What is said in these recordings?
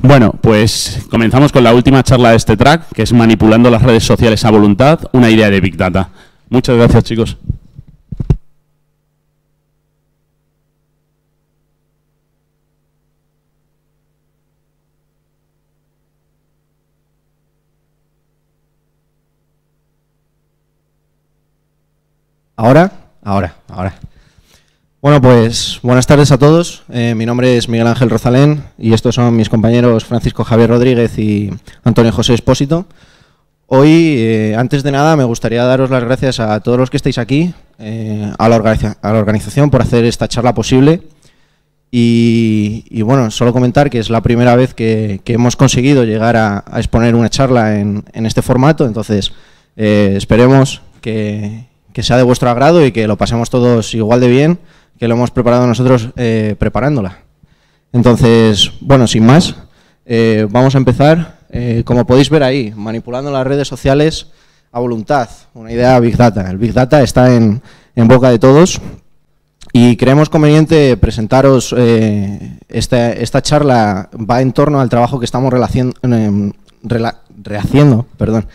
Bueno, pues comenzamos con la última charla de este track, que es manipulando las redes sociales a voluntad, una idea de Big Data. Muchas gracias, chicos. Ahora, ahora, ahora. Bueno, pues buenas tardes a todos. Eh, mi nombre es Miguel Ángel Rozalén y estos son mis compañeros Francisco Javier Rodríguez y Antonio José Espósito. Hoy, eh, antes de nada, me gustaría daros las gracias a todos los que estáis aquí, eh, a, la a, la organización por hacer esta charla posible. Y, bueno, solo comentar que es la primera vez que, hemos conseguido llegar a, exponer una charla en, este formato, entonces esperemos que sea de vuestro agrado y que lo pasemos todos igual de bien que lo hemos preparado nosotros eh, preparándola. Entonces, bueno, sin más, eh, vamos a empezar, eh, como podéis ver ahí, manipulando las redes sociales a voluntad, una idea Big Data. El Big Data está en, boca de todos y creemos conveniente presentaros esta, charla, va en torno al trabajo que estamos rehaciendo perdón,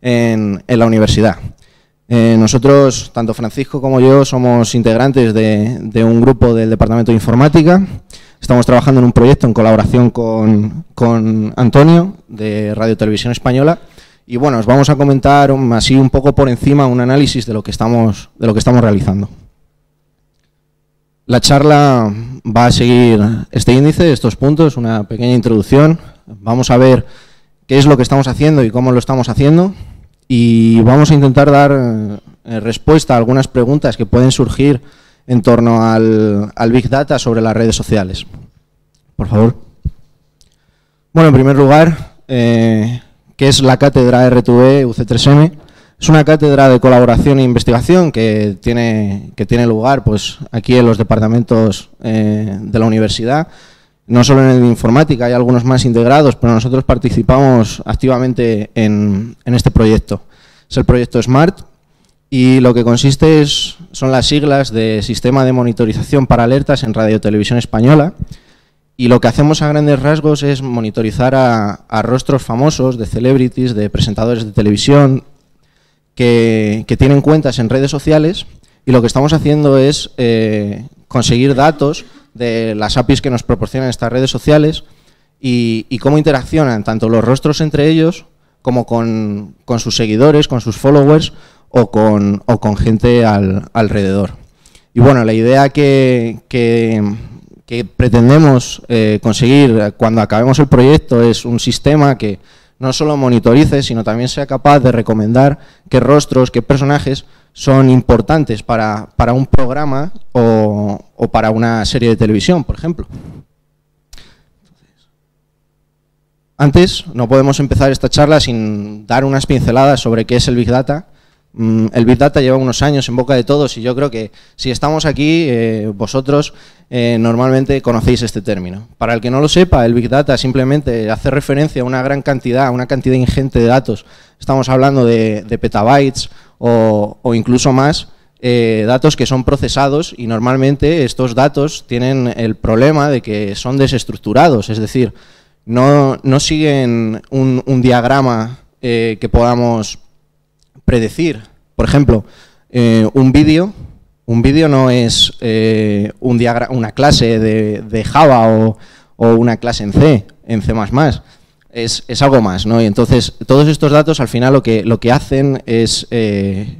en la universidad. Eh, nosotros, tanto Francisco como yo, somos integrantes de, un grupo del Departamento de Informática. Estamos trabajando en un proyecto en colaboración con, Antonio, de Radio Televisión Española. Y bueno, os vamos a comentar así un poco por encima un análisis de lo que estamos, de lo que estamos realizando. La charla va a seguir este índice, estos puntos, una pequeña introducción. Vamos a ver qué es lo que estamos haciendo y cómo lo estamos haciendo y vamos a intentar dar eh, eh, respuesta a algunas preguntas que pueden surgir en torno al, Big Data sobre las redes sociales. Por favor. Bueno, en primer lugar, eh, ¿qué es la cátedra r UC3M? Es una cátedra de colaboración e investigación que tiene, lugar pues, aquí en los departamentos de la universidad no solo en informática, hay algunos más integrados, pero nosotros participamos activamente en, este proyecto. Es el proyecto SMART y lo que consiste es, son las siglas de Sistema de Monitorización para Alertas en Radio Televisión Española y lo que hacemos a grandes rasgos es monitorizar a, rostros famosos de celebrities, de presentadores de televisión que, tienen cuentas en redes sociales y lo que estamos haciendo es eh, conseguir datos de las APIs que nos proporcionan estas redes sociales y, cómo interaccionan tanto los rostros entre ellos como con, sus seguidores, con sus followers o con, gente al, alrededor. Y bueno, la idea que, pretendemos eh, conseguir cuando acabemos el proyecto es un sistema que no solo monitorice, sino también sea capaz de recomendar qué rostros, qué personajes son importantes para, un programa o, para una serie de televisión, por ejemplo. Antes, no podemos empezar esta charla sin dar unas pinceladas sobre qué es el Big Data. Mm, el Big Data lleva unos años en boca de todos y yo creo que si estamos aquí, eh, vosotros eh, normalmente conocéis este término. Para el que no lo sepa, el Big Data simplemente hace referencia a una gran cantidad, a una cantidad ingente de datos. Estamos hablando de petabytes o, incluso más eh, datos que son procesados y normalmente estos datos tienen el problema de que son desestructurados, es decir, no, siguen un, diagrama eh, que podamos predecir. Por ejemplo, eh, un vídeo. Un vídeo no es un una clase de, Java o, o una clase en C, en C++ es, algo más, ¿no? Y entonces todos estos datos al final lo que, lo que hacen es eh,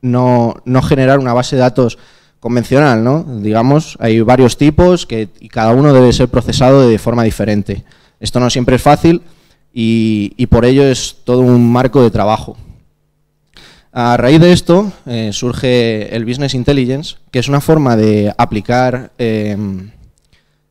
no, generar una base de datos convencional, ¿no? Digamos, hay varios tipos que, y cada uno debe ser procesado de forma diferente. Esto no siempre es fácil y, por ello es todo un marco de trabajo. A raíz de esto eh, surge el Business Intelligence, que es una forma de aplicar eh,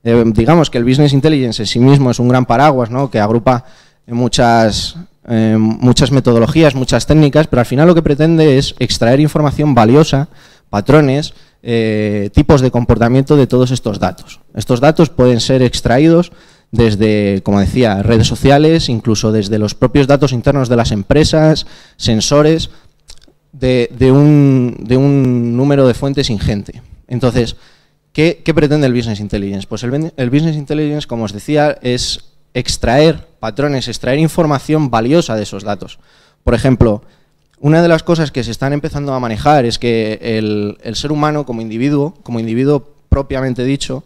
eh, digamos que el Business Intelligence en sí mismo es un gran paraguas, ¿no? que agrupa muchas, eh, muchas metodologías, muchas técnicas, pero al final lo que pretende es extraer información valiosa, patrones, eh, tipos de comportamiento de todos estos datos. Estos datos pueden ser extraídos desde, como decía, redes sociales, incluso desde los propios datos internos de las empresas, sensores, de, de, un, de un número de fuentes ingente. Entonces, ¿Qué, pretende el Business Intelligence? Pues el, Business Intelligence, como os decía, es extraer patrones, extraer información valiosa de esos datos. Por ejemplo, una de las cosas que se están empezando a manejar es que el, ser humano como individuo, como individuo propiamente dicho,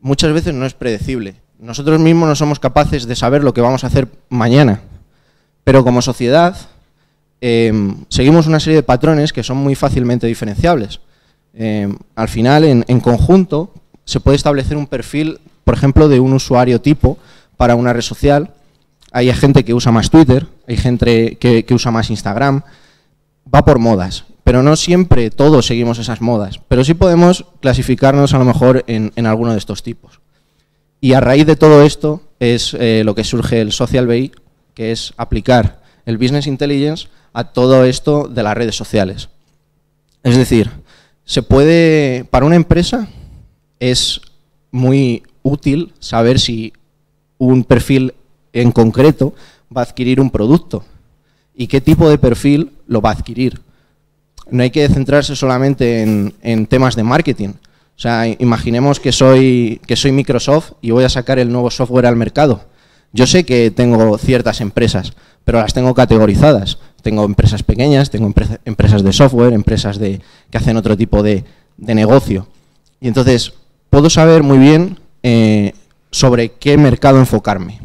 muchas veces no es predecible. Nosotros mismos no somos capaces de saber lo que vamos a hacer mañana. Pero como sociedad, em, seguimos una serie de patrones que son muy fácilmente diferenciables. Em, al final, en, conjunto, se puede establecer un perfil, por ejemplo, de un usuario tipo para una red social. Hay gente que usa más Twitter, hay gente que, usa más Instagram. Va por modas, pero no siempre todos seguimos esas modas. Pero sí podemos clasificarnos a lo mejor en, alguno de estos tipos. Y a raíz de todo esto es eh, lo que surge el Social BI, que es aplicar el Business Intelligence a todo esto de las redes sociales. Es decir, se puede, para una empresa es muy útil saber si un perfil en concreto va a adquirir un producto y qué tipo de perfil lo va a adquirir. No hay que centrarse solamente en, temas de marketing. O sea, imaginemos que soy, que soy Microsoft y voy a sacar el nuevo software al mercado. Yo sé que tengo ciertas empresas, pero las tengo categorizadas. Tengo empresas pequeñas, tengo empresas de software, empresas de, que hacen otro tipo de, negocio. Y entonces puedo saber muy bien eh, sobre qué mercado enfocarme.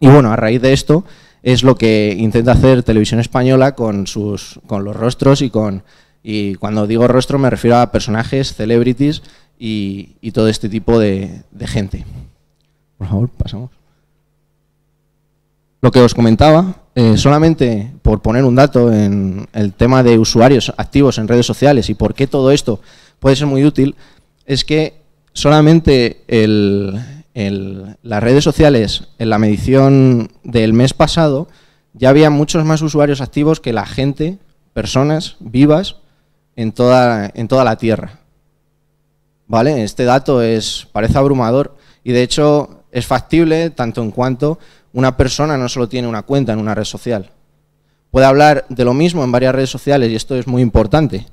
Y bueno, a raíz de esto es lo que intenta hacer Televisión Española con, sus, con los rostros y con... Y cuando digo rostro me refiero a personajes, celebrities y, todo este tipo de, gente. Por favor, pasamos. Lo que os comentaba, eh, solamente por poner un dato en el tema de usuarios activos en redes sociales y por qué todo esto puede ser muy útil, es que solamente las redes sociales en la medición del mes pasado ya había muchos más usuarios activos que la gente, personas vivas en toda, en toda la Tierra. ¿Vale? Este dato es, parece abrumador y de hecho es factible tanto en cuanto una persona no solo tiene una cuenta en una red social puede hablar de lo mismo en varias redes sociales y esto es muy importante,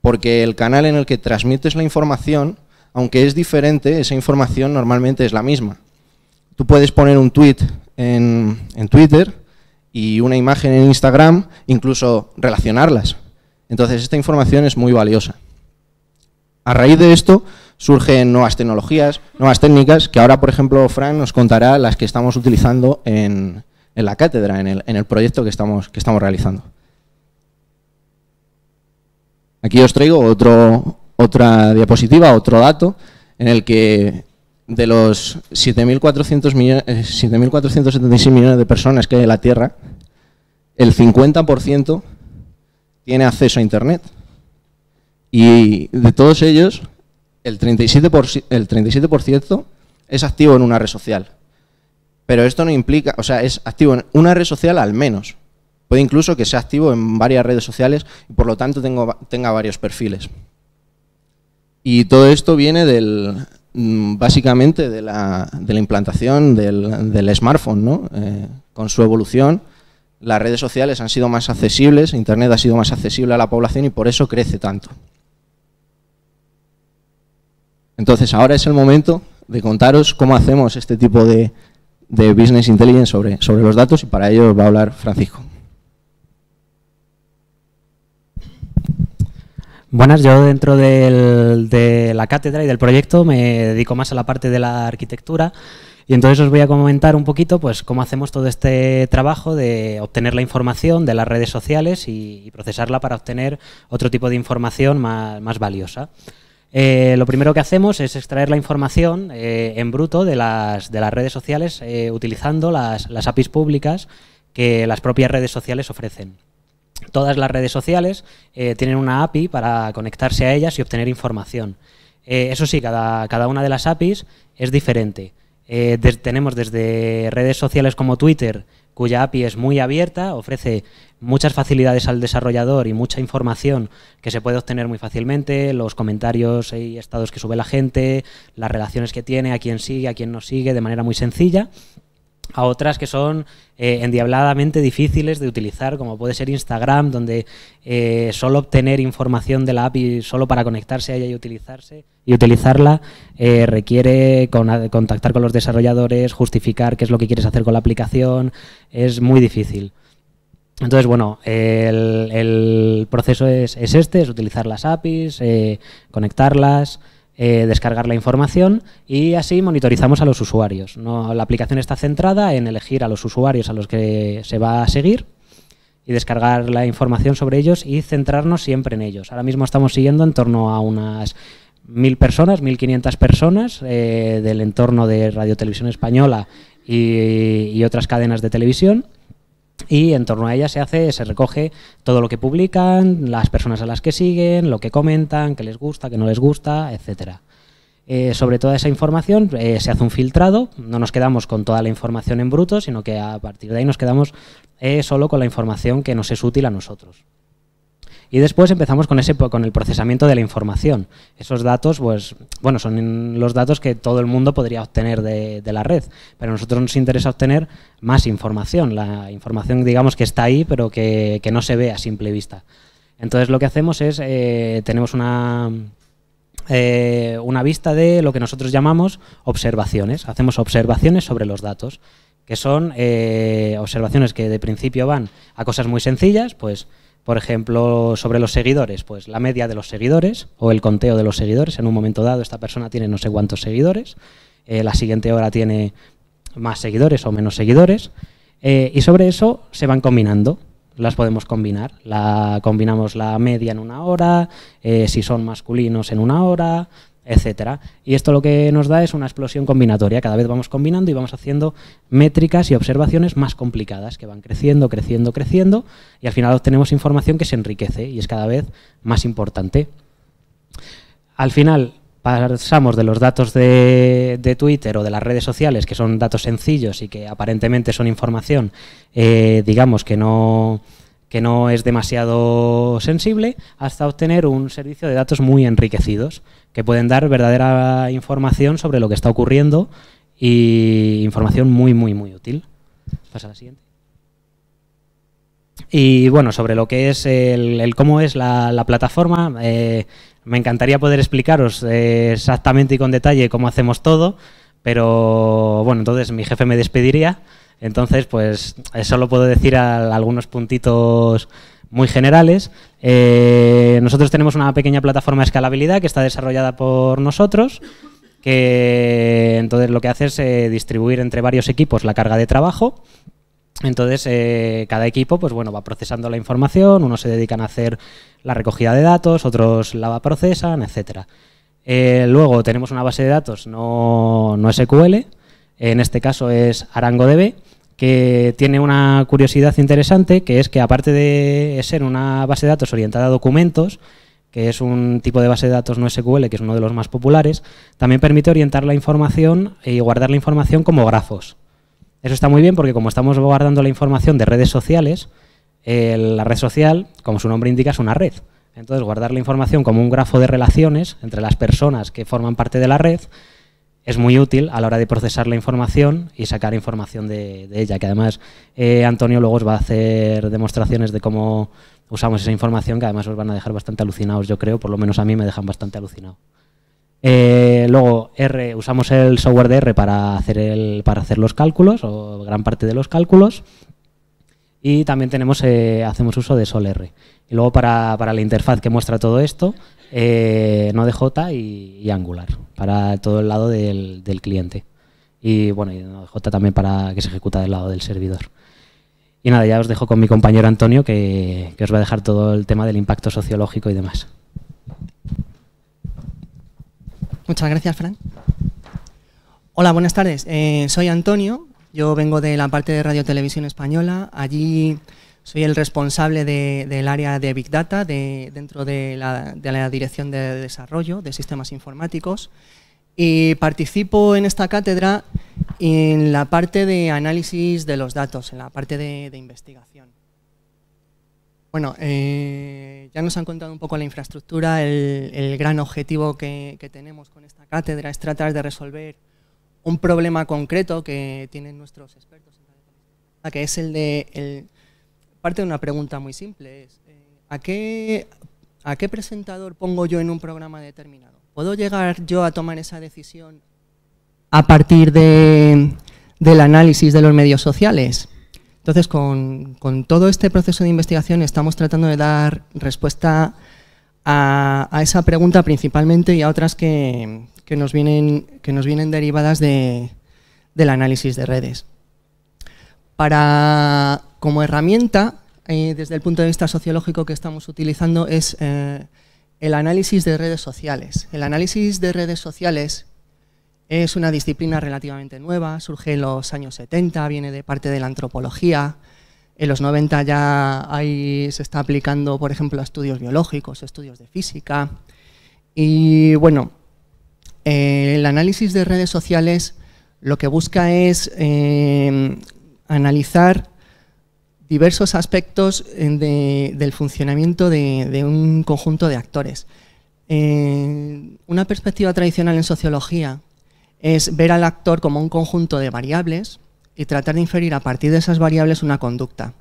porque el canal en el que transmites la información, aunque es diferente, esa información normalmente es la misma. Tú puedes poner un tweet en, en Twitter y una imagen en Instagram, incluso relacionarlas. Entonces esta información es muy valiosa. A raíz de esto surgen nuevas tecnologías, nuevas técnicas, que ahora, por ejemplo, Fran nos contará las que estamos utilizando en, en la cátedra, en el, proyecto que estamos, que estamos realizando. Aquí os traigo otro, otra diapositiva, otro dato, en el que de los 7.476 millones, eh, millones de personas que hay en la Tierra, el 50% tiene acceso a Internet. Y de todos ellos, el 37%, el 37 es activo en una red social. Pero esto no implica, o sea, es activo en una red social al menos. Puede incluso que sea activo en varias redes sociales y por lo tanto tenga varios perfiles. Y todo esto viene del, mm, básicamente de la, implantación del, smartphone, ¿no? Eh, con su evolución, las redes sociales han sido más accesibles, Internet ha sido más accesible a la población y por eso crece tanto. Entonces ahora es el momento de contaros cómo hacemos este tipo de, de Business Intelligence sobre, sobre los datos y para ello va a hablar Francisco. Buenas, yo dentro de la cátedra y del proyecto me dedico más a la parte de la arquitectura y entonces os voy a comentar un poquito pues cómo hacemos todo este trabajo de obtener la información de las redes sociales y, procesarla para obtener otro tipo de información más, más valiosa. Eh, lo primero que hacemos es extraer la información eh, en bruto de las, redes sociales eh, utilizando las, APIs públicas que las propias redes sociales ofrecen. Todas las redes sociales tienen una API para conectarse a ellas y obtener información. eso sí, cada, una de las APIs es diferente. tenemos desde redes sociales como Twitter, cuya API es muy abierta, ofrece muchas facilidades al desarrollador y mucha información que se puede obtener muy fácilmente, los comentarios y estados que sube la gente, las relaciones que tiene, a quién sigue, a quién no sigue, de manera muy sencilla a otras que son eh, endiabladamente difíciles de utilizar, como puede ser Instagram, donde eh, solo obtener información de la API solo para conectarse a ella y utilizarse y utilizarla eh, requiere contactar con los desarrolladores, justificar qué es lo que quieres hacer con la aplicación, es muy difícil. Entonces, bueno, el, proceso es, este, es utilizar las APIs, conectarlas, eh, descargar la información y así monitorizamos a los usuarios. la aplicación está centrada en elegir a los usuarios a los que se va a seguir y descargar la información sobre ellos y centrarnos siempre en ellos. Ahora mismo estamos siguiendo en torno a unas mil personas, 1.500 personas eh, del entorno de Radio Televisión Española y otras cadenas de televisión y en torno a ella se hace, se recoge todo lo que publican, las personas a las que siguen, lo que comentan, que les gusta, que no les gusta, etcétera. Eh, sobre toda esa información eh, se hace un filtrado, no nos quedamos con toda la información en bruto, sino que a partir de ahí nos quedamos eh, solo con la información que nos es útil a nosotros. Y después empezamos con, ese, con el procesamiento de la información. Esos datos, pues, bueno, son los datos que todo el mundo podría obtener de, la red, pero a nosotros nos interesa obtener más información, la información, digamos, que está ahí, pero que, no se ve a simple vista. Entonces lo que hacemos es, eh, tenemos una, eh, una vista de lo que nosotros llamamos observaciones. Hacemos observaciones sobre los datos, que son eh, observaciones que de principio van a cosas muy sencillas, pues por ejemplo, sobre los seguidores, pues la media de los seguidores o el conteo de los seguidores. En un momento dado esta persona tiene no sé cuántos seguidores, eh, la siguiente hora tiene más seguidores o menos seguidores. Eh, y sobre eso se van combinando. Las podemos combinar. La, combinamos la media en una hora, eh, si son masculinos en una hora, etcétera. Y esto lo que nos da es una explosión combinatoria. Cada vez vamos combinando y vamos haciendo métricas y observaciones más complicadas que van creciendo, creciendo, creciendo y al final obtenemos información que se enriquece y es cada vez más importante. Al final pasamos de los datos de, Twitter o de las redes sociales, que son datos sencillos y que aparentemente son información, eh, digamos que no que no es demasiado sensible, hasta obtener un servicio de datos muy enriquecidos, que pueden dar verdadera información sobre lo que está ocurriendo y información muy, muy, muy útil. Pasa la siguiente. Y bueno, sobre lo que es el, cómo es la, plataforma, eh, me encantaría poder explicaros eh, exactamente y con detalle cómo hacemos todo, pero bueno, entonces mi jefe me despediría. Entonces, pues eso lo puedo decir a algunos puntitos muy generales. Eh, nosotros tenemos una pequeña plataforma de escalabilidad que está desarrollada por nosotros, que entonces lo que hace es eh, distribuir entre varios equipos la carga de trabajo. Entonces, eh, cada equipo pues, bueno, va procesando la información, unos se dedican a hacer la recogida de datos, otros la procesan, etc. luego tenemos una base de datos no, no SQL, en este caso es ArangoDB, que tiene una curiosidad interesante, que es que aparte de ser una base de datos orientada a documentos, que es un tipo de base de datos no SQL, que es uno de los más populares, también permite orientar la información y guardar la información como grafos. Eso está muy bien porque como estamos guardando la información de redes sociales, eh, la red social, como su nombre indica, es una red. Entonces, guardar la información como un grafo de relaciones entre las personas que forman parte de la red es muy útil a la hora de procesar la información y sacar información de, ella, que además eh, Antonio luego os va a hacer demostraciones de cómo usamos esa información, que además os van a dejar bastante alucinados, yo creo, por lo menos a mí me dejan bastante alucinado. Eh, luego, R, usamos el software de R para hacer, el, para hacer los cálculos, o gran parte de los cálculos, y también tenemos, eh, hacemos uso de SolR. Y luego para, para la interfaz que muestra todo esto, eh, no de J y, Angular, para todo el lado del, cliente. Y bueno, y J también para que se ejecuta del lado del servidor. Y nada, ya os dejo con mi compañero Antonio, que, os va a dejar todo el tema del impacto sociológico y demás. Muchas gracias, Frank. Hola, buenas tardes. Eh, soy Antonio. Yo vengo de la parte de Radio Televisión Española. Allí soy el responsable del área de Big Data dentro de la, Dirección de Desarrollo de Sistemas Informáticos y participo en esta cátedra en la parte de análisis de los datos, en la parte de, investigación. Bueno, eh, ya nos han contado un poco la infraestructura, el, gran objetivo que, tenemos con esta cátedra es tratar de resolver un problema concreto que tienen nuestros expertos, que es el de el parte de una pregunta muy simple. Es, eh, ¿a, qué, ¿A qué presentador pongo yo en un programa determinado? ¿Puedo llegar yo a tomar esa decisión a partir de, del análisis de los medios sociales? Entonces, con, todo este proceso de investigación estamos tratando de dar respuesta a, esa pregunta principalmente y a otras que, nos, vienen, que nos vienen derivadas de, del análisis de redes. Para como herramienta, eh, desde el punto de vista sociológico que estamos utilizando, es eh, el análisis de redes sociales. El análisis de redes sociales es una disciplina relativamente nueva, surge en los años 70, viene de parte de la antropología. En los 90 ya se está aplicando, por ejemplo, a estudios biológicos, estudios de física. Y bueno, eh, el análisis de redes sociales lo que busca es analizar diversos aspectos del funcionamiento de, un conjunto de actores. Eh, una perspectiva tradicional en sociología es ver al actor como un conjunto de variables y tratar de inferir a partir de esas variables una conducta.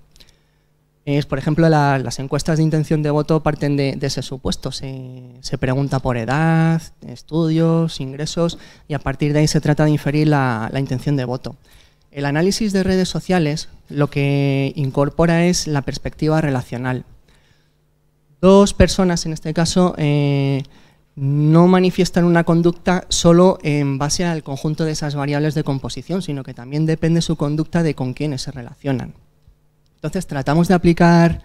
por ejemplo, las encuestas de intención de voto parten de, ese supuesto. Se, pregunta por edad, estudios, ingresos y a partir de ahí se trata de inferir la intención de voto. El análisis de redes sociales lo que incorpora es la perspectiva relacional. Dos personas, en este caso, eh, no manifiestan una conducta solo en base al conjunto de esas variables de composición, sino que también depende su conducta de con quiénes se relacionan. Entonces, tratamos de aplicar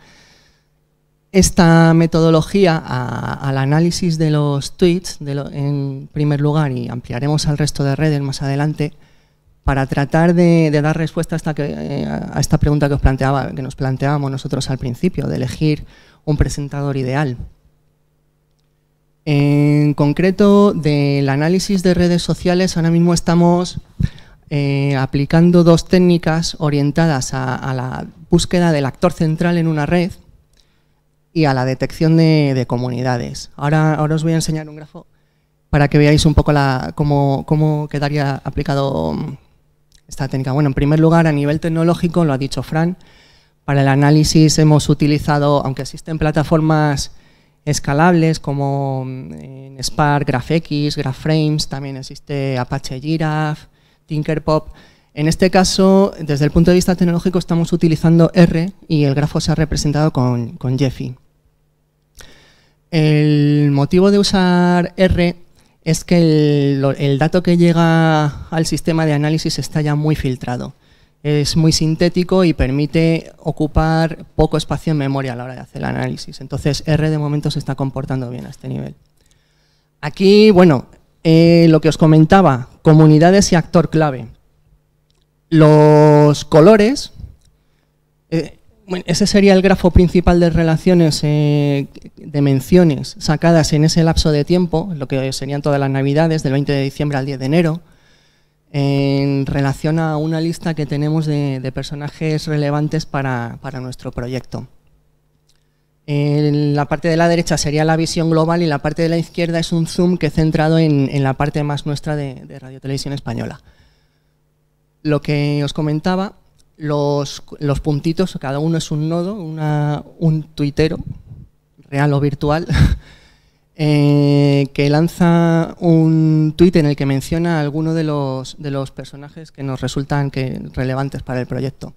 esta metodología al análisis de los tweets, en primer lugar, y ampliaremos al resto de redes más adelante, para tratar de, dar respuesta a esta, eh, pregunta que, os nos planteábamos nosotros al principio, de elegir un presentador ideal. En concreto, del análisis de redes sociales, ahora mismo estamos eh, aplicando dos técnicas orientadas a, la búsqueda del actor central en una red y a la detección de, comunidades. Ahora, os voy a enseñar un grafo para que veáis un poco cómo quedaría aplicado esta técnica? Bueno, en primer lugar, a nivel tecnológico, lo ha dicho Fran, para el análisis hemos utilizado, aunque existen plataformas escalables como mm, Spark, GraphX, GraphFrames, también existe Apache Giraffe, Tinkerpop. En este caso, desde el punto de vista tecnológico, estamos utilizando R y el grafo se ha representado con, con Jeffy. El motivo de usar R es que el, dato que llega al sistema de análisis está ya muy filtrado. Es muy sintético y permite ocupar poco espacio en memoria a la hora de hacer el análisis. Entonces, R de momento se está comportando bien a este nivel. Aquí, bueno, eh, lo que os comentaba, comunidades y actor clave. Los colores, eh, bueno, ese sería el grafo principal de relaciones, eh, de menciones sacadas en ese lapso de tiempo, lo que serían todas las navidades, del 20 de diciembre al 10 de enero, en relación a una lista que tenemos de, personajes relevantes para, nuestro proyecto. En eh, la parte de la derecha sería la visión global y la parte de la izquierda es un zoom que he centrado en, la parte más nuestra de, de Radio Española. Lo que os comentaba los, puntitos, cada uno es un nodo, un tuitero, real o virtual, eh, que lanza un tuit en el que menciona a alguno de los, de los personajes que nos resultan que, relevantes para el proyecto.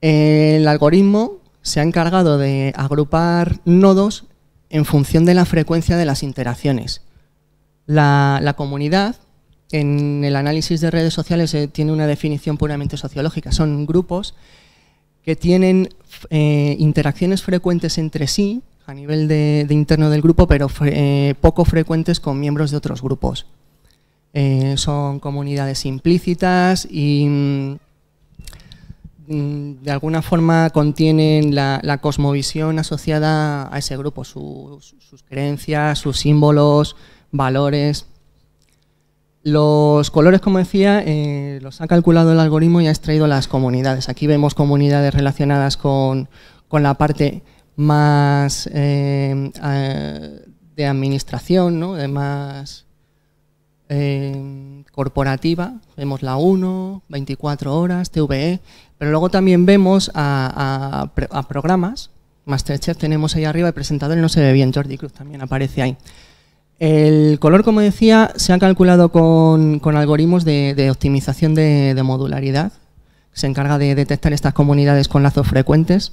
El algoritmo se ha encargado de agrupar nodos en función de la frecuencia de las interacciones. la comunidad en el análisis de redes sociales eh, tiene una definición puramente sociológica. Son grupos que tienen eh, interacciones frecuentes entre sí a nivel de, interno del grupo, pero eh, poco frecuentes con miembros de otros grupos. son comunidades implícitas y mm, mm, de alguna forma contienen la, cosmovisión asociada a ese grupo, sus creencias, sus símbolos, valores. Los colores, como decía, eh, los ha calculado el algoritmo y ha extraído las comunidades. Aquí vemos comunidades relacionadas con, la parte más eh, de administración, ¿no? de más eh, corporativa. Vemos la 1, 24 horas, TVE, pero luego también vemos a, a, a programas. Masterchef tenemos ahí arriba, el presentador no se ve bien, Jordi Cruz también aparece ahí. El color, como decía, se ha calculado con, algoritmos de, optimización de, modularidad. Se encarga de detectar estas comunidades con lazos frecuentes.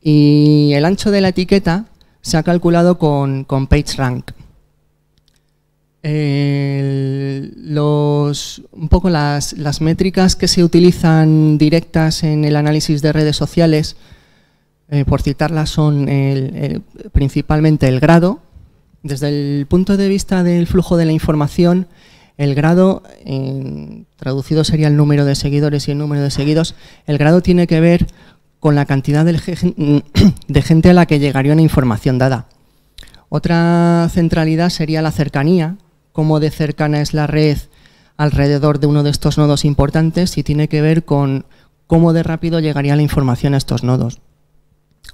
Y el ancho de la etiqueta se ha calculado con, PageRank. un poco las, métricas que se utilizan directas en el análisis de redes sociales, eh, por citarlas, son principalmente el grado, desde el punto de vista del flujo de la información, el grado, eh, traducido sería el número de seguidores y el número de seguidos, el grado tiene que ver con la cantidad de gente a la que llegaría una información dada. Otra centralidad sería la cercanía, cómo de cercana es la red alrededor de uno de estos nodos importantes y tiene que ver con cómo de rápido llegaría la información a estos nodos.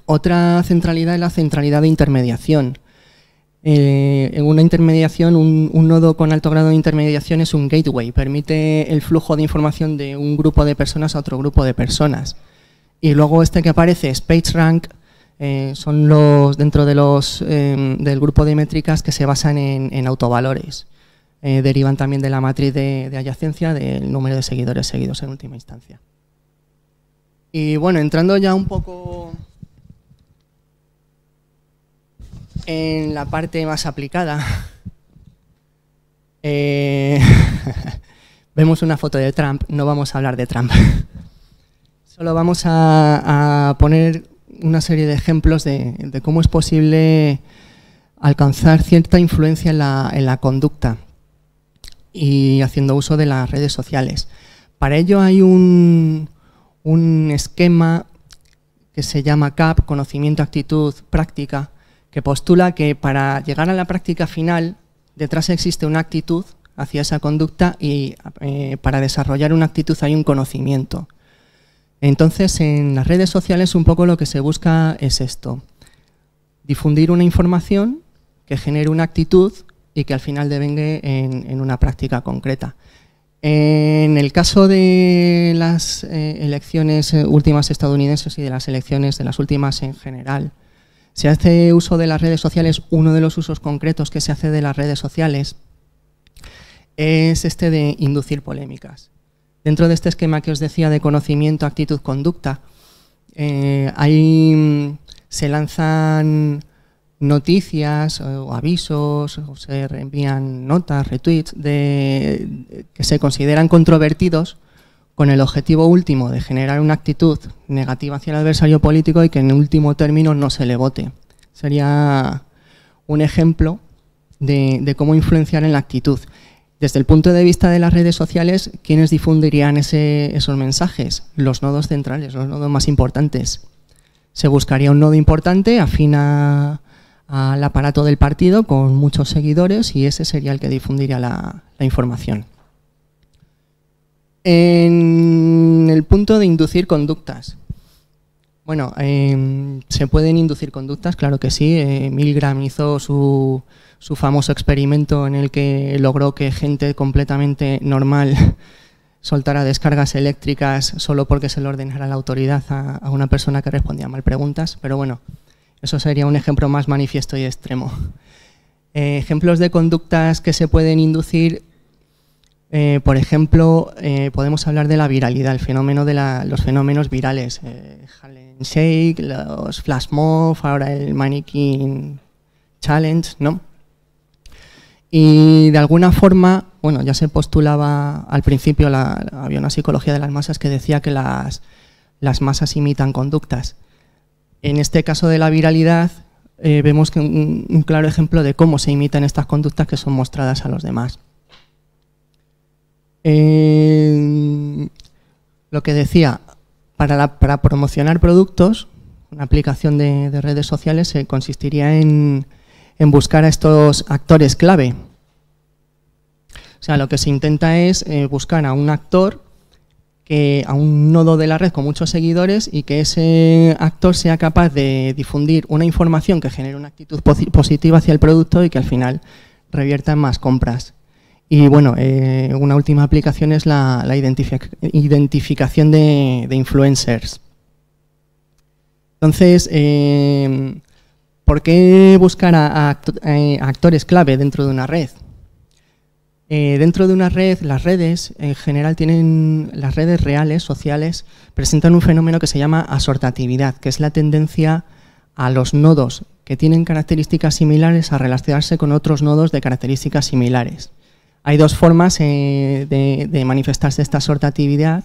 Otra centralidad es la centralidad de intermediación. Eh, en una intermediación, un, nodo con alto grado de intermediación es un gateway, permite el flujo de información de un grupo de personas a otro grupo de personas. Y luego este que aparece, PageRank eh, son los dentro de los, em, del grupo de métricas que se basan en, autovalores. Eh, derivan también de la matriz de, de adyacencia del número de seguidores seguidos en última instancia. Y bueno, entrando ya un poco en la parte más aplicada, eh, vemos una foto de Trump, no vamos a hablar de Trump. Solo vamos a, poner una serie de ejemplos de, cómo es posible alcanzar cierta influencia en la, conducta y haciendo uso de las redes sociales. Para ello hay un esquema que se llama CAP, conocimiento, actitud, práctica, que postula que para llegar a la práctica final detrás existe una actitud hacia esa conducta y eh, para desarrollar una actitud hay un conocimiento. Entonces, en las redes sociales un poco lo que se busca es esto, difundir una información que genere una actitud y que al final devengue en, una práctica concreta. En el caso de las eh, elecciones eh, últimas estadounidenses y de las elecciones de las últimas en general, se hace uso de las redes sociales, uno de los usos concretos que se hace de las redes sociales es este de inducir polémicas. Dentro de este esquema que os decía de conocimiento, actitud, conducta, eh, ahí mm, se lanzan noticias o avisos o se envían notas, retweets que se consideran controvertidos con el objetivo último de generar una actitud negativa hacia el adversario político y que en último término no se le vote. Sería un ejemplo de, cómo influenciar en la actitud. Desde el punto de vista de las redes sociales, ¿quiénes difundirían esos mensajes? Los nodos centrales, los nodos más importantes. Se buscaría un nodo importante afín al aparato del partido con muchos seguidores y ese sería el que difundiría la información. En el punto de inducir conductas. Bueno, em, ¿se pueden inducir conductas? Claro que sí. Eh, Milgram hizo su, su, famoso experimento en el que logró que gente completamente normal soltara descargas eléctricas solo porque se lo ordenara la autoridad a, una persona que respondía mal preguntas. Pero bueno, eso sería un ejemplo más manifiesto y extremo. Eh, ejemplos de conductas que se pueden inducir eh, por ejemplo, eh, podemos hablar de la viralidad, el fenómeno de los fenómenos virales, eh, Shake, los flash ahora el mannequin challenge, ¿no? Y de alguna forma, bueno, ya se postulaba al principio, la, había una psicología de las masas que decía que las, masas imitan conductas. En este caso de la viralidad, eh, vemos que un claro ejemplo de cómo se imitan estas conductas que son mostradas a los demás lo que decía, para, promocionar productos, una aplicación de, redes sociales eh, consistiría en, buscar a estos actores clave. O sea, lo que se intenta es eh, buscar a un actor, que, a un nodo de la red con muchos seguidores y que ese actor sea capaz de difundir una información que genere una actitud positiva hacia el producto y que al final revierta en más compras. Y bueno, eh, una última aplicación es la, identificación de, influencers. Entonces, eh, ¿por qué buscar eh, a, actores clave dentro de una red? dentro de una red, las redes en general tienen, las redes reales, sociales, presentan un fenómeno que se llama asortatividad, que es la tendencia a los nodos que tienen características similares a relacionarse con otros nodos de características similares. Hay dos formas eh, de, manifestarse esta sortatividad,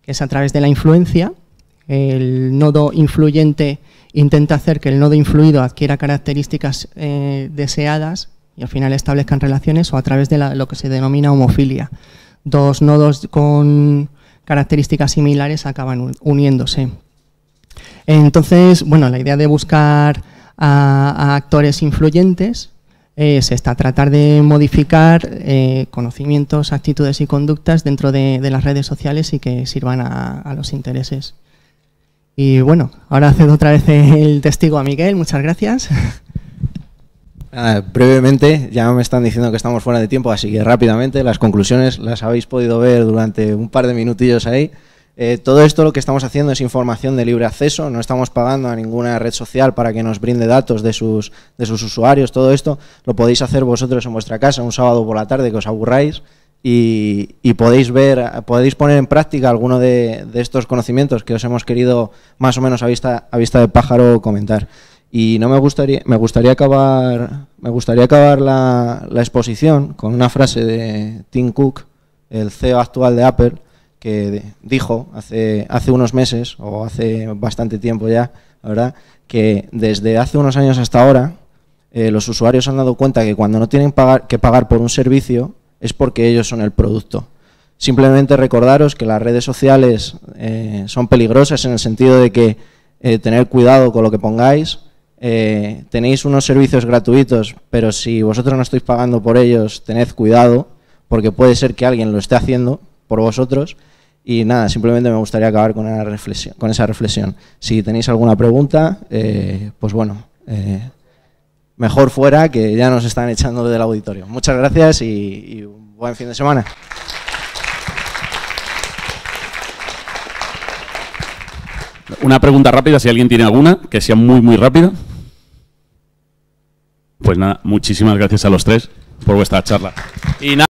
que es a través de la influencia. El nodo influyente intenta hacer que el nodo influido adquiera características eh, deseadas y al final establezcan relaciones o a través de lo que se denomina homofilia. Dos nodos con características similares acaban uniéndose. Entonces, bueno, la idea de buscar a actores influyentes se está tratar de modificar eh, conocimientos, actitudes y conductas dentro de, las redes sociales y que sirvan a, los intereses. Y bueno, ahora cedo otra vez el testigo a Miguel, muchas gracias. Previamente, brevemente, ya me están diciendo que estamos fuera de tiempo, así que rápidamente las conclusiones las habéis podido ver durante un par de minutillos ahí. Eh, todo esto lo que estamos haciendo es información de libre acceso, no estamos pagando a ninguna red social para que nos brinde datos de sus, de sus usuarios, todo esto lo podéis hacer vosotros en vuestra casa un sábado por la tarde que os aburráis y, podéis ver, podéis poner en práctica alguno de, estos conocimientos que os hemos querido más o menos a vista, a vista de pájaro comentar. Y no me gustaría, me gustaría acabar, me gustaría acabar la, la exposición con una frase de Tim Cook, el CEO actual de Apple, que dijo hace, hace unos meses, o hace bastante tiempo ya, verdad, que desde hace unos años hasta ahora eh, los usuarios han dado cuenta que cuando no tienen que pagar por un servicio es porque ellos son el producto. Simplemente recordaros que las redes sociales eh, son peligrosas en el sentido de que eh, tener cuidado con lo que pongáis. tenéis unos servicios gratuitos, pero si vosotros no estáis pagando por ellos, tened cuidado, porque puede ser que alguien lo esté haciendo por vosotros y nada, simplemente me gustaría acabar con, una reflexión, con esa reflexión. Si tenéis alguna pregunta, eh, pues bueno, eh, mejor fuera que ya nos están echando del auditorio. Muchas gracias y, y un buen fin de semana. Una pregunta rápida, si alguien tiene alguna, que sea muy, muy rápida. Pues nada, muchísimas gracias a los tres por vuestra charla. Y